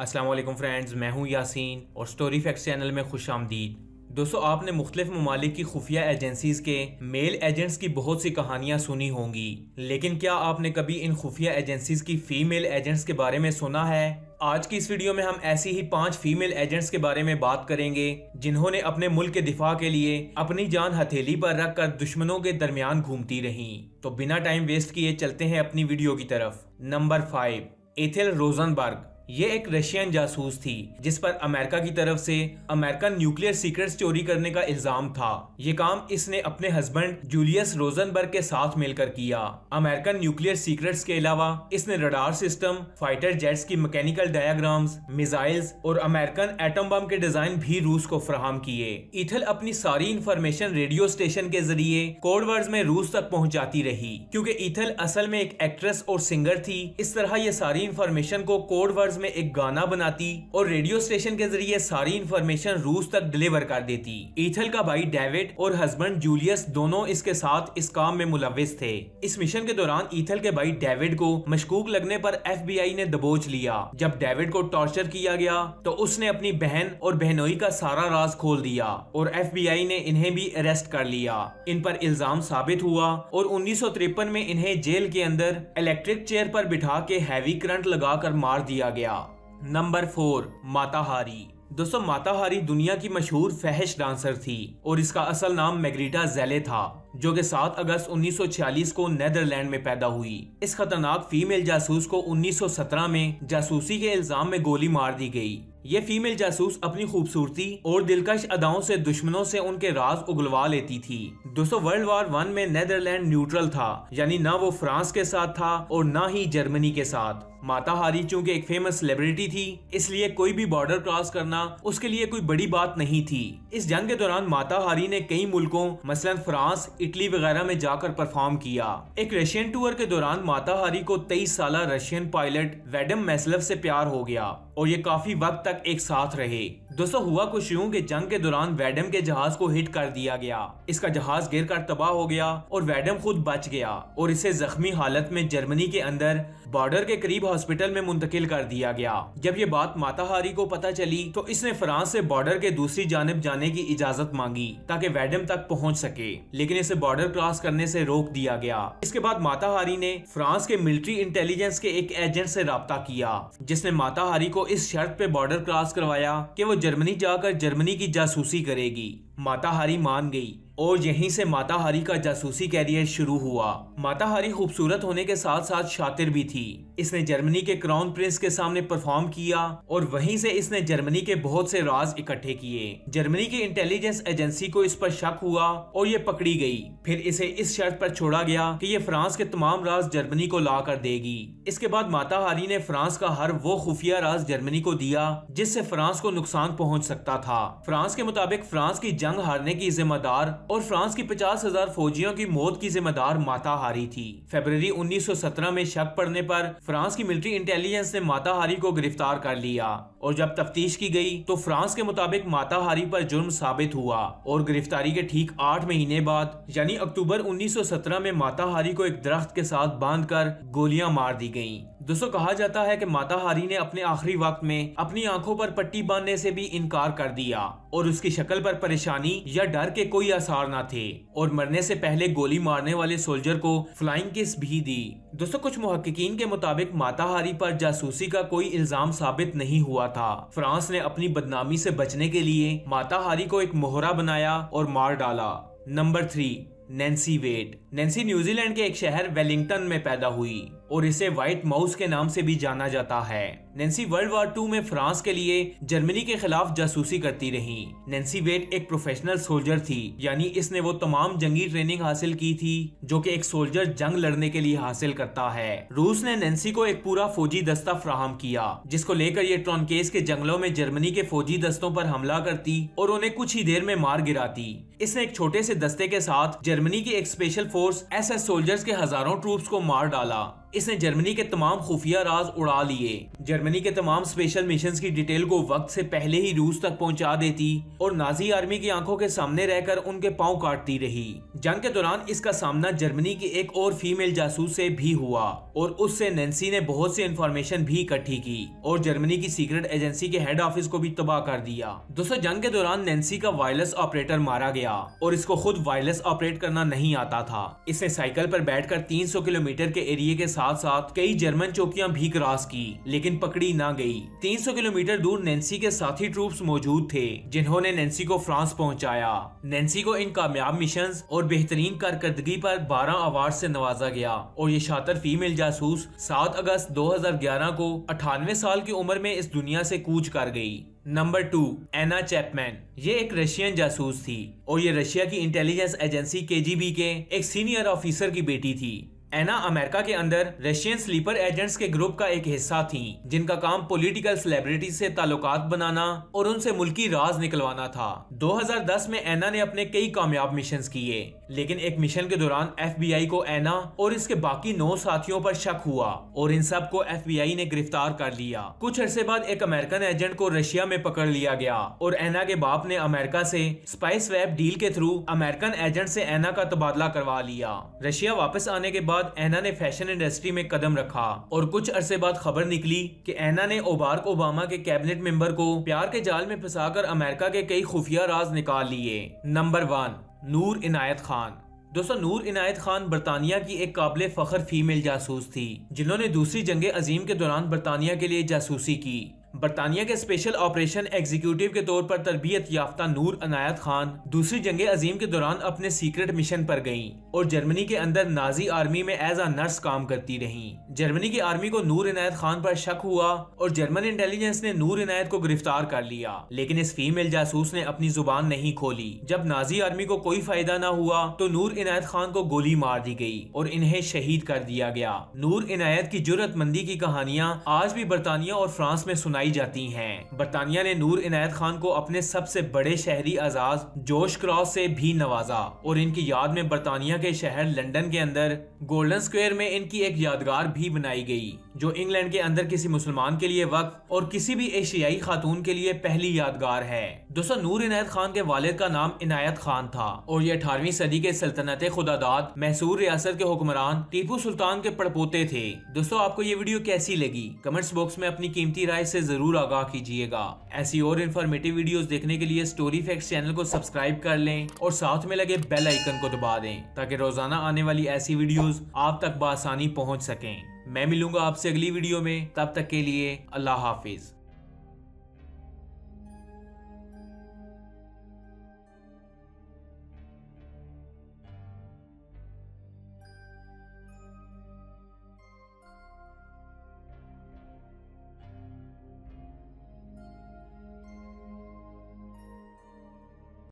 अस्सलाम वालेकुम फ्रेंड्स मैं हूं यासीन और स्टोरी फैक्ट्स चैनल में खुश आमदीद दोस्तों आपने मुख्तलिफ ममालिक की खुफिया एजेंसीज के मेल एजेंट्स की बहुत सी कहानियां सुनी होंगी लेकिन क्या आपने कभी इन खुफिया एजेंसीज की फीमेल एजेंट्स के बारे में सुना है आज की इस वीडियो में हम ऐसी ही पांच फीमेल एजेंट्स के बारे में बात करेंगे जिन्होंने अपने मुल्क के दिफा के लिए अपनी जान हथेली पर रख कर दुश्मनों के दरमियान घूमती रही तो बिना टाइम वेस्ट किए चलते हैं अपनी वीडियो की तरफ नंबर फाइव एथेल रोजनबर्ग ये एक रशियन जासूस थी जिस पर अमेरिका की तरफ से अमेरिकन न्यूक्लियर सीक्रेट्स चोरी करने का इल्जाम था ये काम इसने अपने हस्बैंड जूलियस रोजनबर्ग के साथ मिलकर किया अमेरिकन न्यूक्लियर सीक्रेट्स के अलावा इसने रडार सिस्टम फाइटर जेट्स की मैकेनिकल डायग्राम्स मिसाइल्स और अमेरिकन एटम बम के डिजाइन भी रूस को फ्राहम किए इथल अपनी सारी इंफॉर्मेशन रेडियो स्टेशन के जरिए कोड वर्ड में रूस तक पहुँचाती रही क्यूँकी इथल असल में एक एक्ट्रेस और सिंगर थी इस तरह ये सारी इंफॉर्मेशन को कोड वर्ड आवर्स में एक गाना बनाती और रेडियो स्टेशन के जरिए सारी इंफॉर्मेशन रूस तक डिलीवर कर देती ईथल का भाई डेविड और हस्बैंड जूलियस दोनों इसके साथ इस काम में मुलविस थे इस मिशन के दौरान ईथल के भाई डेविड को मशकूक लगने पर एफबीआई ने दबोच लिया जब डेविड को टॉर्चर किया गया तो उसने अपनी बहन और बहनोई का सारा राज खोल दिया और आई ने इन्हें भी अरेस्ट कर लिया इन पर इल्जाम साबित हुआ और उन्नीस में इन्हें जेल के अंदर इलेक्ट्रिक चेयर पर बिठा के हैवी करंट कर मार दिया गया गया नंबर फोर माताहारी दोस्तों माताहारी दुनिया की मशहूर फहश डांसर थी और इसका असल नाम मैग्रीटा जेले था जो कि 7 अगस्त 1946 को नेदरलैंड में पैदा हुई इस खतरनाक फीमेल जासूस को 1917 में जासूसी के इल्जाम में गोली मार दी गई ये फीमेल जासूस अपनी खूबसूरती और दिलकश अदाओं से दुश्मनों से उनके राज उगलवा लेती थी दोस्तों वर्ल्ड वार वन में नेदरलैंड न्यूट्रल था यानी ना वो फ्रांस के साथ था और ना ही जर्मनी के साथ माता हारी चूंकि एक फेमस सेलिब्रिटी थी इसलिए कोई भी बॉर्डर क्रॉस करना उसके लिए कोई बड़ी बात नहीं थी इस जंग के दौरान माता हारी ने कई मुल्कों मसलन फ्रांस इटली वगैरह में जाकर परफॉर्म किया एक रशियन टूर के दौरान माता हारी को तेईस साल रशियन पायलट वेडम मैसलव से प्यार हो गया और ये काफी वक्त तक तक एक साथ रहे दोस्तों हुआ कुछ यूं कि जंग के दौरान वैडम के जहाज को हिट कर दिया गया इसका जहाज गिर कर तबाह हो गया और वैडम खुद बच गया और इसे जख्मी हालत में जर्मनी के अंदर बॉर्डर के करीब हॉस्पिटल में मुंतकिल कर दिया गया जब ये बात माताहारी को पता चली तो इसने फ्रांस से बॉर्डर के दूसरी जानब जाने की इजाजत मांगी ताकि वैडम तक पहुंच सके लेकिन इसे बॉर्डर क्रॉस करने से रोक दिया गया इसके बाद माताहारी ने फ्रांस के मिलिट्री इंटेलिजेंस के एक एजेंट से रबता किया जिसने माताहारी को इस शर्त पे बॉर्डर क्लास करवाया कि वो जर्मनी जाकर जर्मनी की जासूसी करेगी माता हारी मान गई और यहीं से माताहारी का जासूसी कैरियर शुरू हुआ माताहारी खूबसूरत होने के साथ साथ शातिर भी थी इसने जर्मनी के क्राउन प्रिंस के सामने परफॉर्म किया और वहीं से इसने जर्मनी के बहुत से राज इकट्ठे किए जर्मनी की इंटेलिजेंस एजेंसी को इस पर शक हुआ और ये पकड़ी गई फिर इसे इस शर्त पर छोड़ा गया कि ये फ्रांस के तमाम राज जर्मनी को ला कर देगी इसके बाद माताहारी ने फ्रांस का हर वो खुफिया राज जर्मनी को दिया जिससे फ्रांस को नुकसान पहुँच सकता था फ्रांस के मुताबिक फ्रांस की जंग हारने की जिम्मेदार और फ्रांस की पचास हजार फौजियों की मौत की जिम्मेदार माताहारी थी फरवरी 1917 में शक पड़ने पर फ्रांस की मिलिट्री इंटेलिजेंस ने माताहारी को गिरफ्तार कर लिया और जब तफ्तीश की गई तो फ्रांस के मुताबिक माताहारी पर जुर्म साबित हुआ और गिरफ्तारी के ठीक आठ महीने बाद यानी अक्टूबर 1917 में माताहारी को एक दरख्त के साथ बांधकर गोलियां मार दी गयी दोस्तों कहा जाता है कि माताहारी ने अपने आखिरी वक्त में अपनी आंखों पर पट्टी बांधने से भी इनकार कर दिया और उसकी शक्ल पर परेशानी या डर के कोई आसार ना थे और मरने से पहले गोली मारने वाले सोल्जर को फ्लाइंग किस भी दी दोस्तों कुछ मुहक्कीन के मुताबिक माताहारी पर जासूसी का कोई इल्जाम साबित नहीं हुआ था फ्रांस ने अपनी बदनामी से बचने के लिए माताहारी को एक मोहरा बनाया और मार डाला number three Nancy Wake Nancy New Zealand के एक शहर वेलिंगटन में पैदा हुई और इसे व्हाइट माउस के नाम से भी जाना जाता है नेंसी वर्ल्ड वार टू में फ्रांस के लिए जर्मनी के खिलाफ जासूसी करती रही नेंसी वेट एक प्रोफेशनल सोल्जर थी यानी इसने वो तमाम जंगी ट्रेनिंग हासिल की थी जो कि एक सोल्जर जंग लड़ने के लिए हासिल करता है रूस ने नेंसी को एक पूरा फौजी दस्ता फ्राहम किया जिसको लेकर ये ट्रॉनकेस के जंगलों में जर्मनी के फौजी दस्तों पर हमला करती और उन्हें कुछ ही देर में मार गिराती इसने एक छोटे से दस्ते के साथ जर्मनी की एक special force S S soldiers के हजारों ट्रूप्स को मार डाला इसने जर्मनी के तमाम खुफिया राज उड़ा लिए जर्मनी के तमाम स्पेशल मिशन की डिटेल को वक्त से पहले ही रूस तक पहुंचा देती और नाजी आर्मी की आंखों के सामने रहकर उनके पांव काटती रही जंग के दौरान इसका सामना जर्मनी की एक और फीमेल जासूस से भी हुआ और उससे नेंसी ने बहुत सी इन्फॉर्मेशन भी इकट्ठी की और जर्मनी की सीक्रेट एजेंसी के हेड ऑफिस को भी तबाह कर दिया दोस्तों जंग के दौरान नेंसी का वायरलेस ऑपरेटर मारा गया और इसको खुद वायरलेस ऑपरेट करना नहीं आता था इसने साइकिल पर तीन सौ किलोमीटर के एरिए के साथ साथ कई जर्मन चौकियाँ भी क्रॉस की लेकिन पकड़ी ना तीन सौ किलोमीटर दूर नेंसी के साथी ट्रूप्स मौजूद थे जिन्होंने नेंसी को फ्रांस पहुँचाया नेंसी को इन कामयाब मिशन और बेहतरीन कारकर्दगी पर 12 अवार्ड से नवाजा गया और ये शातर फीमेल जासूस 7 अगस्त 2011 को अठानवे साल की उम्र में इस दुनिया से कूच कर गई नंबर टू एना चैपमैन ये एक रशियन जासूस थी और ये रशिया की इंटेलिजेंस एजेंसी के के एक सीनियर ऑफिसर की बेटी थी एना अमेरिका के अंदर रशियन स्लीपर एजेंट्स के ग्रुप का एक हिस्सा थी जिनका काम पॉलिटिकल सेलिब्रिटी से ताल्लुकात बनाना और उनसे मुल्की राज निकलवाना था 2010 में एना ने अपने कई कामयाब मिशन किए लेकिन एक मिशन के दौरान एफबीआई को एना और इसके बाकी नौ साथियों पर शक हुआ और इन सब को आई ने गिरफ्तार कर लिया कुछ अरसे बाद एक अमेरिकन एजेंट को रशिया में पकड़ लिया गया और एना के बाप ने अमेरिका से स्पाइस वेब डील के थ्रू अमेरिकन एजेंट से एना का तबादला करवा लिया रशिया वापस आने के बाद बाद एना ने फैशन इंडस्ट्री में कदम रखा और कुछ अरसे बाद खबर निकली कि एना ने ओबार्क ओबामा के कैबिनेट मेंबर को प्यार के जाल में फंसाकर अमेरिका के कई खुफिया राज निकाल लिए नंबर वन नूर इनायत खान दोस्तों नूर इनायत खान बरतानिया की एक काबिल फखर फीमेल जासूस थी जिन्होंने दूसरी जंग अजीम के दौरान बरतानिया के लिए जासूसी की बरतानिया के स्पेशल ऑपरेशन एग्जीक्यूटिव के तौर पर तरबियत याफ्ता नूर अनायत खान दूसरी जंग अजीम के दौरान अपने सीक्रेट मिशन पर गईं और जर्मनी के अंदर नाजी आर्मी में एज आ नर्स काम करती रही जर्मनी की आर्मी को नूर इनायत खान पर शक हुआ और जर्मन इंटेलिजेंस ने नूर इनायत को गिरफ्तार कर लिया लेकिन इस फीमेल जासूस ने अपनी जुबान नहीं खोली जब नाजी आर्मी को कोई फायदा न हुआ तो नूर इनायत खान को गोली मार दी गई और इन्हें शहीद कर दिया गया नूर इनायत की जरूरतमंदी की कहानियाँ आज भी बरतानिया और फ्रांस में सुनाई गिनाई जाती हैं बरतानिया ने नूर इनायत खान को अपने सबसे बड़े शहरी आजाद जोश क्रॉस से भी नवाजा और इनकी याद में बरतानिया के शहर लंदन के अंदर गोल्डन स्क्वायर में इनकी एक यादगार भी बनाई गई जो इंग्लैंड के अंदर किसी मुसलमान के लिए वक्त और किसी भी एशियाई खातून के लिए पहली यादगार है दोस्तों नूर इनायत खान के वालिद का नाम इनायत खान था और ये अठारहवीं सदी के सल्तनत खुदादाद मैसूर रियासत के हुक्मरान टीपू सुल्तान के पड़पोते थे दोस्तों आपको ये वीडियो कैसी लगी कमेंट्स बॉक्स में अपनी कीमती राय ऐसी जरूर आगाह कीजिएगा ऐसी और इन्फॉर्मेटिव वीडियो देखने के लिए स्टोरी फैक्ट चैनल को सब्सक्राइब कर लें और साथ में लगे बेल आइकन को दबा दें ताकि रोजाना आने वाली ऐसी वीडियोज आप तक बसानी पहुँच सकें मैं मिलूंगा आपसे अगली वीडियो में तब तक के लिए अल्लाह हाफिज